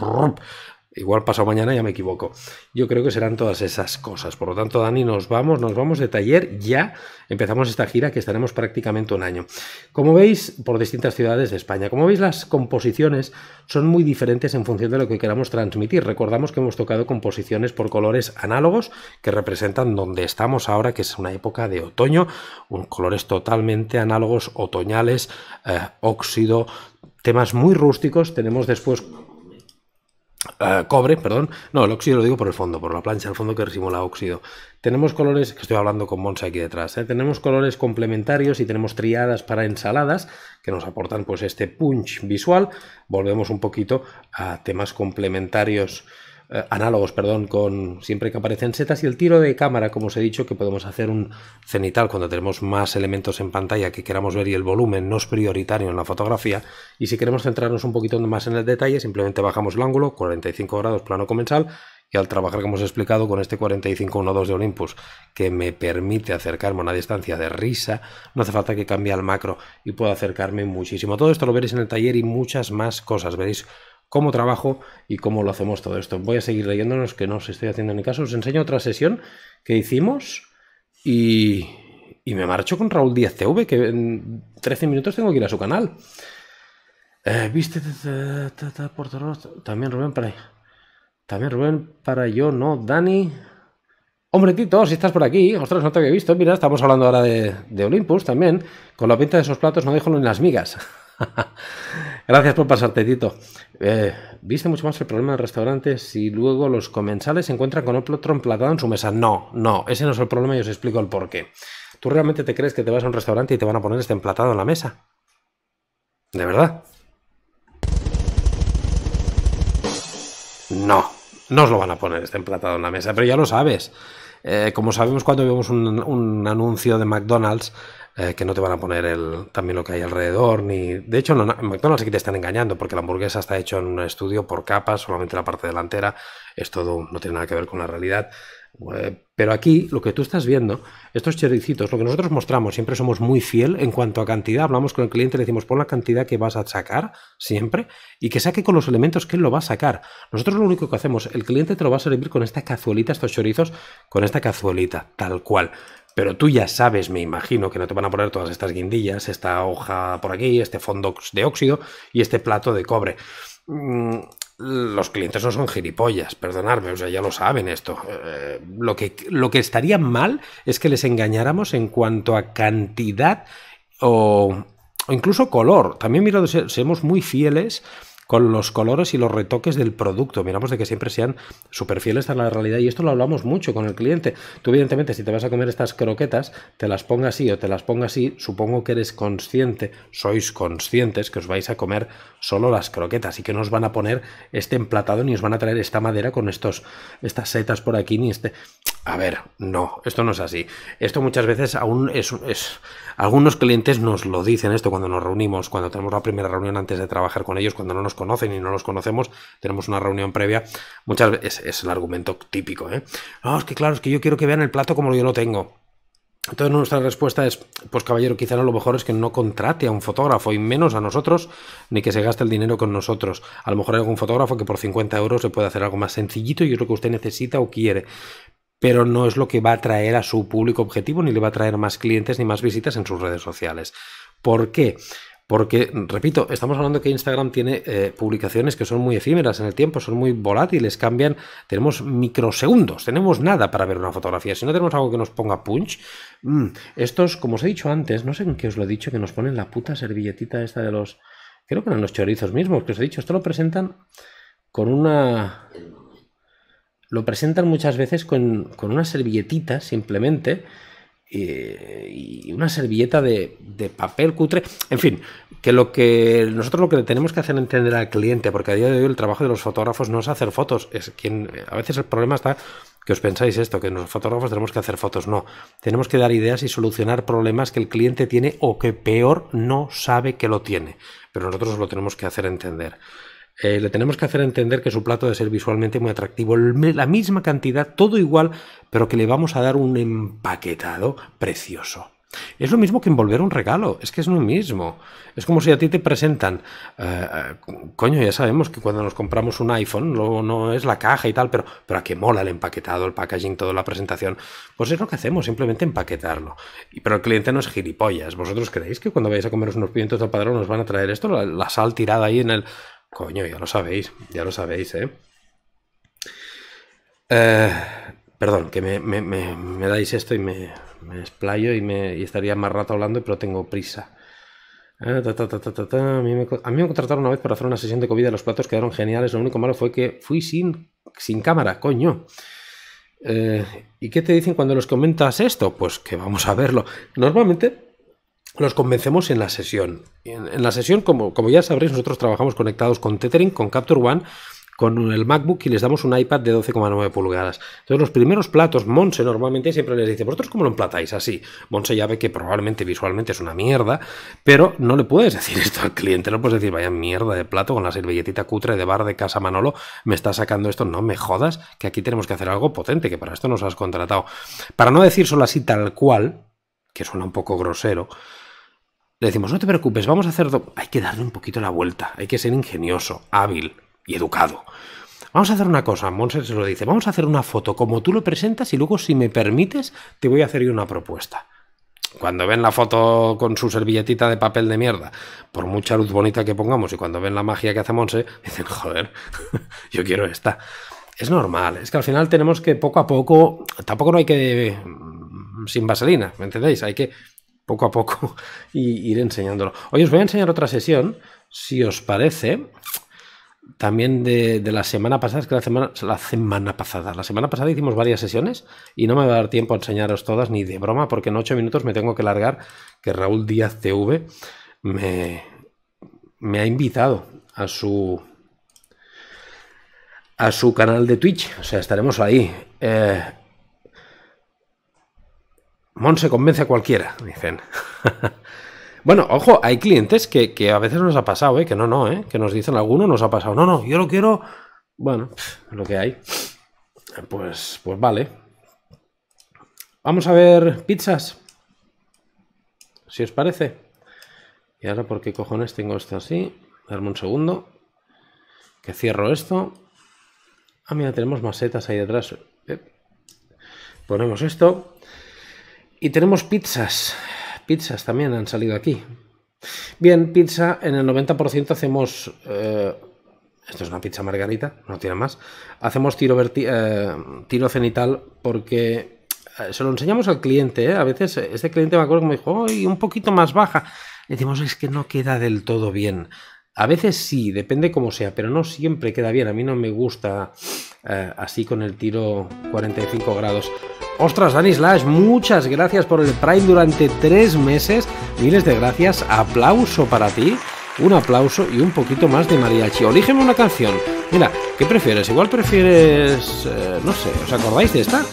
Igual pasado mañana ya me equivoco. Yo creo que serán todas esas cosas. Por lo tanto, Dani, nos vamos, nos vamos de taller. Ya empezamos esta gira que estaremos prácticamente un año. Como veis, por distintas ciudades de España. Como veis, las composiciones son muy diferentes en función de lo que queramos transmitir. Recordamos que hemos tocado composiciones por colores análogos que representan donde estamos ahora, que es una época de otoño, un, colores totalmente análogos, otoñales, eh, óxido, temas muy rústicos. Tenemos después Ah, cobre, perdón. No, el óxido lo digo por el fondo, por la plancha, del fondo que simula óxido. Tenemos colores, que estoy hablando con Monza aquí detrás, ¿eh? tenemos colores complementarios y tenemos triadas para ensaladas que nos aportan pues este punch visual. Volvemos un poquito a temas complementarios eh, análogos, perdón, con siempre que aparecen setas y el tiro de cámara, como os he dicho, que podemos hacer un cenital cuando tenemos más elementos en pantalla que queramos ver y el volumen no es prioritario en la fotografía. Y si queremos centrarnos un poquito más en el detalle, simplemente bajamos el ángulo, 45 grados, plano comensal, y al trabajar como os he explicado con este 45 de Olympus, que me permite acercarme a una distancia de risa, no hace falta que cambie al macro y puedo acercarme muchísimo. Todo esto lo veréis en el taller y muchas más cosas. Veréis cómo trabajo y cómo lo hacemos todo esto. Voy a seguir leyéndonos que no os estoy haciendo ni caso. Os enseño otra sesión que hicimos y, y me marcho con Raúl Díaz TV, que en 13 minutos tengo que ir a su canal. Eh, Viste también Rubén para también Rubén para yo, no, Dani. Hombre, Tito, si estás por aquí, ostras, no te había visto. Mira, estamos hablando ahora de, de Olympus también. Con la pinta de esos platos no dejo ni las migas. Gracias por pasarte, Tito. Eh, ¿Viste mucho más el problema del restaurante si luego los comensales se encuentran con otro emplatado en su mesa? No, no, ese no es el problema y os explico el por qué. ¿Tú realmente te crees que te vas a un restaurante y te van a poner este emplatado en la mesa? ¿De verdad? No, no os lo van a poner este emplatado en la mesa, pero ya lo sabes. Eh, como sabemos cuando vemos un anuncio de McDonald's, eh, que no te van a poner el, también lo que hay alrededor, ni... De hecho, no, en McDonald's te están engañando, porque la hamburguesa está hecha en un estudio por capas, solamente la parte delantera, es todo, no tiene nada que ver con la realidad. Eh, pero aquí lo que tú estás viendo, estos chorizitos, lo que nosotros mostramos, siempre somos muy fiel en cuanto a cantidad. Hablamos con el cliente, le decimos pon la cantidad que vas a sacar siempre y que saque con los elementos que él lo va a sacar. Nosotros lo único que hacemos, el cliente te lo va a servir con esta cazuelita, estos chorizos, con esta cazuelita, tal cual. Pero tú ya sabes, me imagino, que no te van a poner todas estas guindillas, esta hoja por aquí, este fondo de óxido y este plato de cobre. Mm, los clientes no son gilipollas, perdonadme, o sea, ya lo saben esto. Eh, lo, que, lo que estaría mal es que les engañáramos en cuanto a cantidad o, o incluso color. También mira, seamos muy fieles con los colores y los retoques del producto. Miramos de que siempre sean súper fieles a la realidad y esto lo hablamos mucho con el cliente. Tú evidentemente si te vas a comer estas croquetas, te las ponga así o te las ponga así, supongo que eres consciente, sois conscientes que os vais a comer solo las croquetas y que no os van a poner este emplatado ni os van a traer esta madera con estos, estas setas por aquí ni este... A ver, no, esto no es así. Esto muchas veces aún es, es, Algunos clientes nos lo dicen esto cuando nos reunimos, cuando tenemos la primera reunión antes de trabajar con ellos, cuando no nos conocen y no los conocemos, tenemos una reunión previa. Muchas veces es, el argumento típico, ¿eh? es que claro, es que yo quiero que vean el plato como yo lo tengo. Entonces nuestra respuesta es, pues caballero, quizá no lo mejor es que no contrate a un fotógrafo y menos a nosotros, ni que se gaste el dinero con nosotros. A lo mejor hay algún fotógrafo que por 50 euros se puede hacer algo más sencillito y es lo que usted necesita o quiere pero no es lo que va a traer a su público objetivo, ni le va a traer más clientes ni más visitas en sus redes sociales. ¿Por qué? Porque, repito, estamos hablando que Instagram tiene eh, publicaciones que son muy efímeras en el tiempo, son muy volátiles, cambian, tenemos microsegundos, tenemos nada para ver una fotografía. Si no tenemos algo que nos ponga punch, mm, estos, como os he dicho antes, no sé en qué os lo he dicho, que nos ponen la puta servilletita esta de los... Creo que eran los chorizos mismos, que os he dicho, esto lo presentan con una lo presentan muchas veces con, una servilletita simplemente eh, y una servilleta de, papel cutre. En fin, que lo que nosotros lo que tenemos que hacer entender al cliente, porque a día de hoy el trabajo de los fotógrafos no es hacer fotos, es quien a veces el problema está que os pensáis esto, que los fotógrafos tenemos que hacer fotos, no. Tenemos que dar ideas y solucionar problemas que el cliente tiene o que peor no sabe que lo tiene, pero nosotros lo tenemos que hacer entender. Eh, le tenemos que hacer entender que su plato debe ser visualmente muy atractivo. La misma cantidad, todo igual, pero que le vamos a dar un empaquetado precioso. Es lo mismo que envolver un regalo, es que es lo mismo. Es como si a ti te presentan, eh, eh, coño, ya sabemos que cuando nos compramos un iPhone no, no es la caja y tal, pero, pero a qué mola el empaquetado, el packaging, toda la presentación. Pues es lo que hacemos, simplemente empaquetarlo. pero el cliente no es gilipollas. ¿Vosotros creéis que cuando vais a comeros unos pimientos del padrón nos van a traer esto, la sal tirada ahí en el... Coño, ya lo sabéis, ya lo sabéis, ¿eh? eh perdón, que me, dais esto y me, explayo y, me, estaría más rato hablando, pero tengo prisa. a, mí me, contrataron una vez para hacer una sesión de comida, los platos quedaron geniales, lo único malo fue que fui sin, sin cámara, coño. Eh, ¿Y qué te dicen cuando los comentas esto? Pues que vamos a verlo. Normalmente los convencemos en la sesión. En, la sesión, como, como, ya sabréis, nosotros trabajamos conectados con Tethering, con Capture One, con el MacBook y les damos un iPad de 12,9 pulgadas. Entonces, los primeros platos, Monse normalmente siempre les dice, ¿vosotros cómo lo emplatáis? Así. Monse ya ve que probablemente visualmente es una mierda, pero no le puedes decir esto al cliente, no puedes decir, vaya mierda de plato con la servilletita cutre de bar de casa Manolo, me está sacando esto, no me jodas, que aquí tenemos que hacer algo potente, que para esto nos has contratado. Para no decir solo así tal cual, que suena un poco grosero, le decimos, no te preocupes, vamos a hacer... Hay que darle un poquito la vuelta, hay que ser ingenioso, hábil y educado. Vamos a hacer una cosa, Monser se lo dice, vamos a hacer una foto como tú lo presentas y luego si me permites te voy a hacer una propuesta. Cuando ven la foto con su servilletita de papel de mierda, por mucha luz bonita que pongamos y cuando ven la magia que hace Monse, dicen, joder, yo quiero esta. Es normal, es que al final tenemos que poco a poco, tampoco no hay que... Mm, sin vaselina, ¿me entendéis? Hay que poco a poco y ir enseñándolo. Hoy os voy a enseñar otra sesión, si os parece, también de, la semana pasada, es que la semana, la semana pasada, la semana pasada hicimos varias sesiones y no me va a dar tiempo a enseñaros todas ni de broma porque en ocho minutos me tengo que largar que Raúl Díaz TV me, me ha invitado a su a su canal de Twitch, o sea, estaremos ahí. Eh, Mon se convence a cualquiera, dicen. bueno, ojo, hay clientes que, que, a veces nos ha pasado, ¿eh? que no, no, ¿eh? que nos dicen alguno nos ha pasado. No, no, yo lo quiero. Bueno, lo que hay. Pues, pues vale. Vamos a ver pizzas. Si os parece. Y ahora, ¿por qué cojones tengo esto así? Darme un segundo. Que cierro esto. Ah, mira, tenemos macetas ahí detrás. Eh, ponemos esto. Y tenemos pizzas. Pizzas también han salido aquí. Bien, pizza, en el 90% hacemos... Eh, esto es una pizza margarita, no tiene más. Hacemos tiro, verti eh, tiro cenital porque eh, se lo enseñamos al cliente. A veces este cliente me acuerdo que me dijo, ¡ay, un poquito más baja! Le decimos, es que no queda del todo bien. A veces sí, depende cómo sea, pero no siempre queda bien. A mí no me gusta eh, así con el tiro 45 grados. Ostras, Dani Slash, muchas gracias por el Prime durante tres meses. Miles de gracias. Aplauso para ti. Un aplauso y un poquito más de mariachi. Olígeme una canción. Mira, ¿qué prefieres? Igual prefieres... Eh, no sé, ¿os acordáis de esta?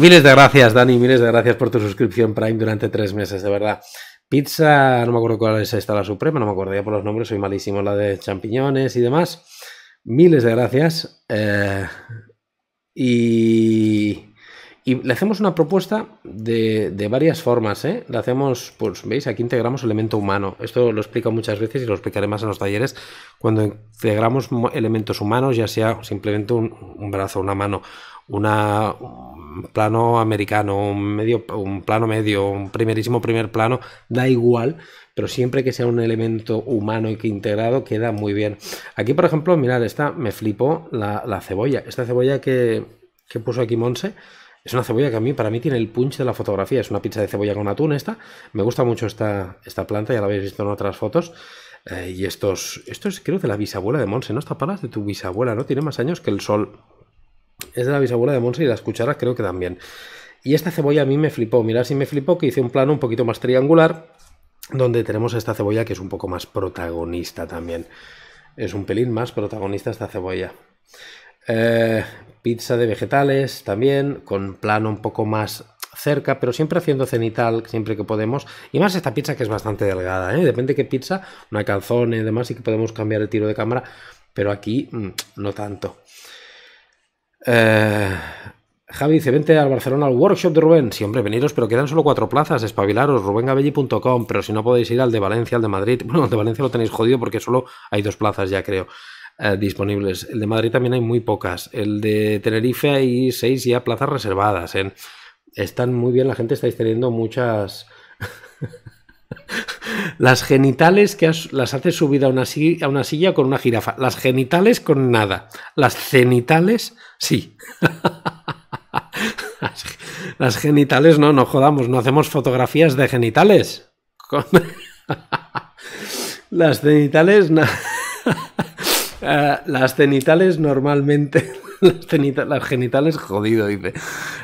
Miles de gracias, Dani, miles de gracias por tu suscripción Prime durante tres meses, de verdad. Pizza, no me acuerdo cuál es esta, la suprema, no me acuerdo ya por los nombres, soy malísimo, la de champiñones y demás. Miles de gracias. Eh, y, le hacemos una propuesta de, varias formas, ¿eh? Le hacemos, pues, ¿veis? Aquí integramos elemento humano. Esto lo explico muchas veces y lo explicaré más en los talleres. Cuando integramos elementos humanos, ya sea simplemente un, un brazo, una mano, una, plano americano, un, medio, un plano medio, un primerísimo primer plano, da igual, pero siempre que sea un elemento humano y que integrado queda muy bien. Aquí, por ejemplo, mirad, esta me flipó la, cebolla. Esta cebolla que, puso aquí Monse, es una cebolla que a mí, para mí tiene el punch de la fotografía. Es una pizza de cebolla con atún esta. Me gusta mucho esta, esta planta, ya la habéis visto en otras fotos. Eh, y estos, estos creo de la bisabuela de Monse, ¿no? está palas de tu bisabuela, ¿no? Tiene más años que el sol es de la bisabuela de Monse y las cucharas creo que también. Y esta cebolla a mí me flipó, mirad si me flipó que hice un plano un poquito más triangular donde tenemos esta cebolla que es un poco más protagonista también. Es un pelín más protagonista esta cebolla. Eh, pizza de vegetales también, con plano un poco más cerca, pero siempre haciendo cenital, siempre que podemos. Y más esta pizza que es bastante delgada, ¿eh? depende de qué pizza, una calzone y demás, Y que podemos cambiar el tiro de cámara, pero aquí mm, no tanto. Eh, Javi dice, vente al Barcelona al workshop de Rubén. Siempre hombre, veniros, pero quedan solo cuatro plazas, espabilaros, rubengabelli.com, pero si no podéis ir al de Valencia, al de Madrid, bueno, el de Valencia lo tenéis jodido porque solo hay dos plazas ya creo eh, disponibles. El de Madrid también hay muy pocas. El de Tenerife hay seis ya plazas reservadas. ¿eh? Están muy bien, la gente estáis teniendo muchas las genitales que las haces subir a una, silla, a una silla con una jirafa. Las genitales con nada. Las cenitales, sí. Las genitales, no, no jodamos, no hacemos fotografías de genitales. Las cenitales no... Eh, las cenitales normalmente, las, genitales jodido, dice.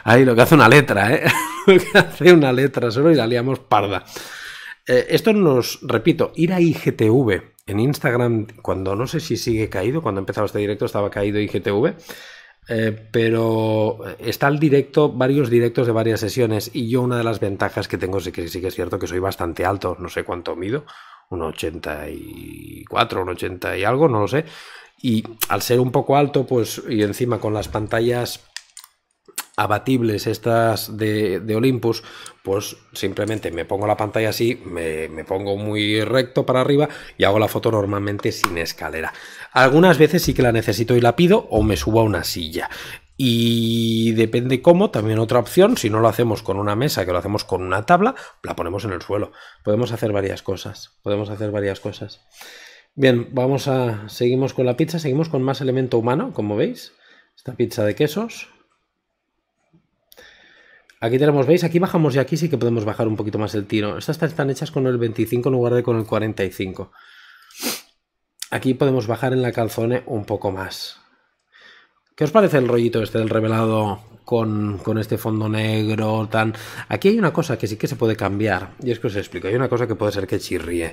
Ahí lo que hace una letra, ¿eh? Lo que hace una letra, solo y la liamos parda. Eh, esto nos, repito, ir a IGTV en Instagram, cuando no sé si sigue caído, cuando empezaba este directo estaba caído IGTV, eh, pero está el directo, varios directos de varias sesiones y yo una de las ventajas que tengo es que sí que es cierto que soy bastante alto, no sé cuánto mido, un 84, un 80 y algo, no lo sé. Y al ser un poco alto, pues, y encima con las pantallas abatibles estas de, de Olympus, pues simplemente me pongo la pantalla así, me, pongo muy recto para arriba y hago la foto normalmente sin escalera. Algunas veces sí que la necesito y la pido o me subo a una silla. Y depende cómo, también otra opción, si no lo hacemos con una mesa, que lo hacemos con una tabla, la ponemos en el suelo. Podemos hacer varias cosas, podemos hacer varias cosas. Bien, vamos a, seguimos con la pizza, seguimos con más elemento humano, como veis, esta pizza de quesos. Aquí tenemos, veis, aquí bajamos y aquí sí que podemos bajar un poquito más el tiro. Estas están hechas con el 25 en lugar de con el 45. Aquí podemos bajar en la calzone un poco más. ¿Qué os parece el rollito este del revelado con, este fondo negro tan...? Aquí hay una cosa que sí que se puede cambiar, y es que os explico, hay una cosa que puede ser que chirríe.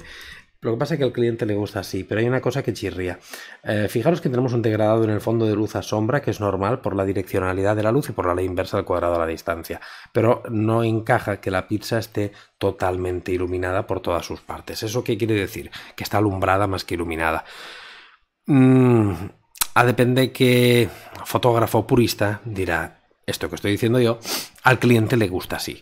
Lo que pasa es que al cliente le gusta así, pero hay una cosa que chirría. Eh, fijaros que tenemos un degradado en el fondo de luz a sombra, que es normal por la direccionalidad de la luz y por la ley inversa al cuadrado a la distancia, pero no encaja que la pizza esté totalmente iluminada por todas sus partes. ¿Eso qué quiere decir? Que está alumbrada más que iluminada. Mm, a depender que fotógrafo purista dirá, esto que estoy diciendo yo, al cliente le gusta así.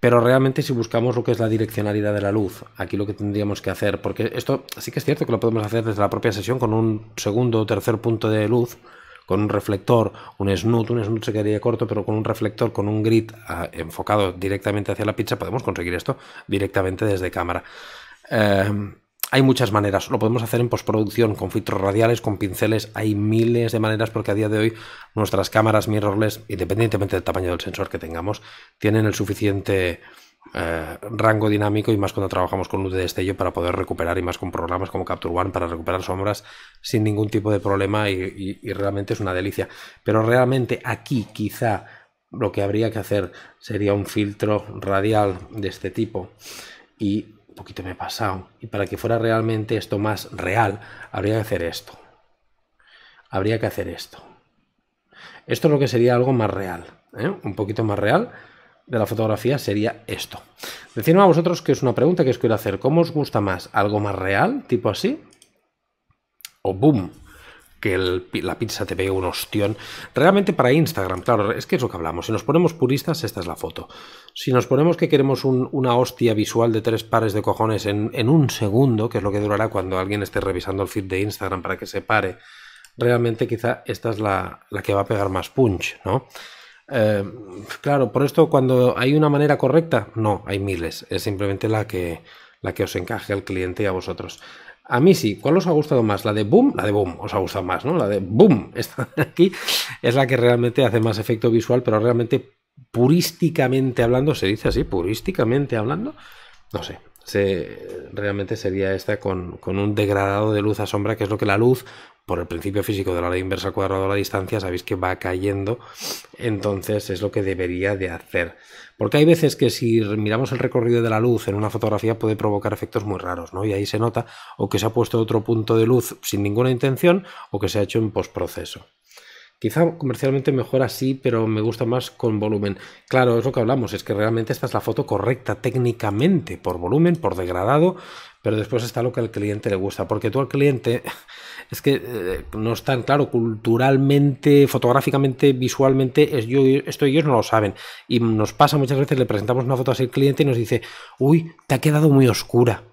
Pero realmente si buscamos lo que es la direccionalidad de la luz, aquí lo que tendríamos que hacer, porque esto sí que es cierto que lo podemos hacer desde la propia sesión con un segundo o tercer punto de luz, con un reflector, un snoot, un snoot se quedaría corto, pero con un reflector, con un grid ah, enfocado directamente hacia la pizza, podemos conseguir esto directamente desde cámara. Em, hay muchas maneras. Lo podemos hacer en postproducción, con filtros radiales, con pinceles. Hay miles de maneras porque a día de hoy nuestras cámaras mirrorless, independientemente del tamaño del sensor que tengamos, tienen el suficiente eh, rango dinámico y más cuando trabajamos con luz de destello para poder recuperar y más con programas como Capture One para recuperar sombras sin ningún tipo de problema y, y realmente es una delicia. Pero realmente aquí quizá lo que habría que hacer sería un filtro radial de este tipo y poquito me he pasado. Y para que fuera realmente esto más real, habría que hacer esto. Habría que hacer esto. Esto es lo que sería algo más real. ¿eh? Un poquito más real de la fotografía sería esto. Decidme a vosotros que es una pregunta que os quiero hacer. ¿Cómo os gusta más? ¿Algo más real, tipo así? ¿O boom? que la pizza te pegue un ostión. Realmente para Instagram, claro, es que es lo que hablamos. Si nos ponemos puristas, esta es la foto. Si nos ponemos que queremos una hostia visual de tres pares de cojones en, un segundo, que es lo que durará cuando alguien esté revisando el feed de Instagram para que se pare, realmente quizá esta es la, que va a pegar más punch, ¿no? Eh, claro, por esto cuando hay una manera correcta, no, hay miles. Es simplemente la que, la que os encaje al cliente y a vosotros. A mí sí. ¿Cuál os ha gustado más? ¿La de Boom? La de Boom os ha gustado más, ¿no? La de Boom, esta de aquí, es la que realmente hace más efecto visual, pero realmente purísticamente hablando, se dice así, purísticamente hablando, no sé. Se, realmente sería esta con, con, un degradado de luz a sombra, que es lo que la luz por el principio físico de la ley inversa cuadrado de la distancia, sabéis que va cayendo, entonces es lo que debería de hacer. Porque hay veces que si miramos el recorrido de la luz en una fotografía puede provocar efectos muy raros, ¿no? Y ahí se nota o que se ha puesto otro punto de luz sin ninguna intención o que se ha hecho en postproceso. Quizá comercialmente mejor así, pero me gusta más con volumen. Claro, es lo que hablamos, es que realmente esta es la foto correcta técnicamente, por volumen, por degradado, pero después está lo que al cliente le gusta, porque tú al cliente es que eh, no es tan claro culturalmente, fotográficamente, visualmente, es, yo, esto ellos no lo saben. Y nos pasa muchas veces, le presentamos una foto así al cliente y nos dice, uy, te ha quedado muy oscura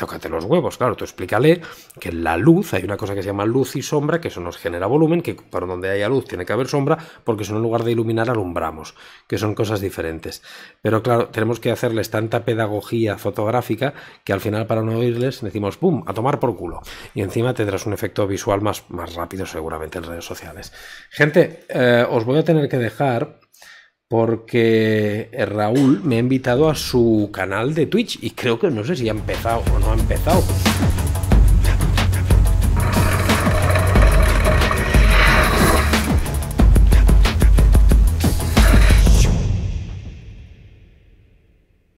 tócate los huevos, claro, tú explícale que la luz hay una cosa que se llama luz y sombra, que eso nos genera volumen, que para donde haya luz tiene que haber sombra, porque no en lugar de iluminar alumbramos, que son cosas diferentes. Pero claro, tenemos que hacerles tanta pedagogía fotográfica que al final para no oírles decimos, ¡pum!, a tomar por culo. Y encima tendrás un efecto visual más, más rápido seguramente en redes sociales. Gente, eh, os voy a tener que dejar porque eh, Raúl me ha invitado a su canal de Twitch y creo que no sé si ha empezado o no ha empezado.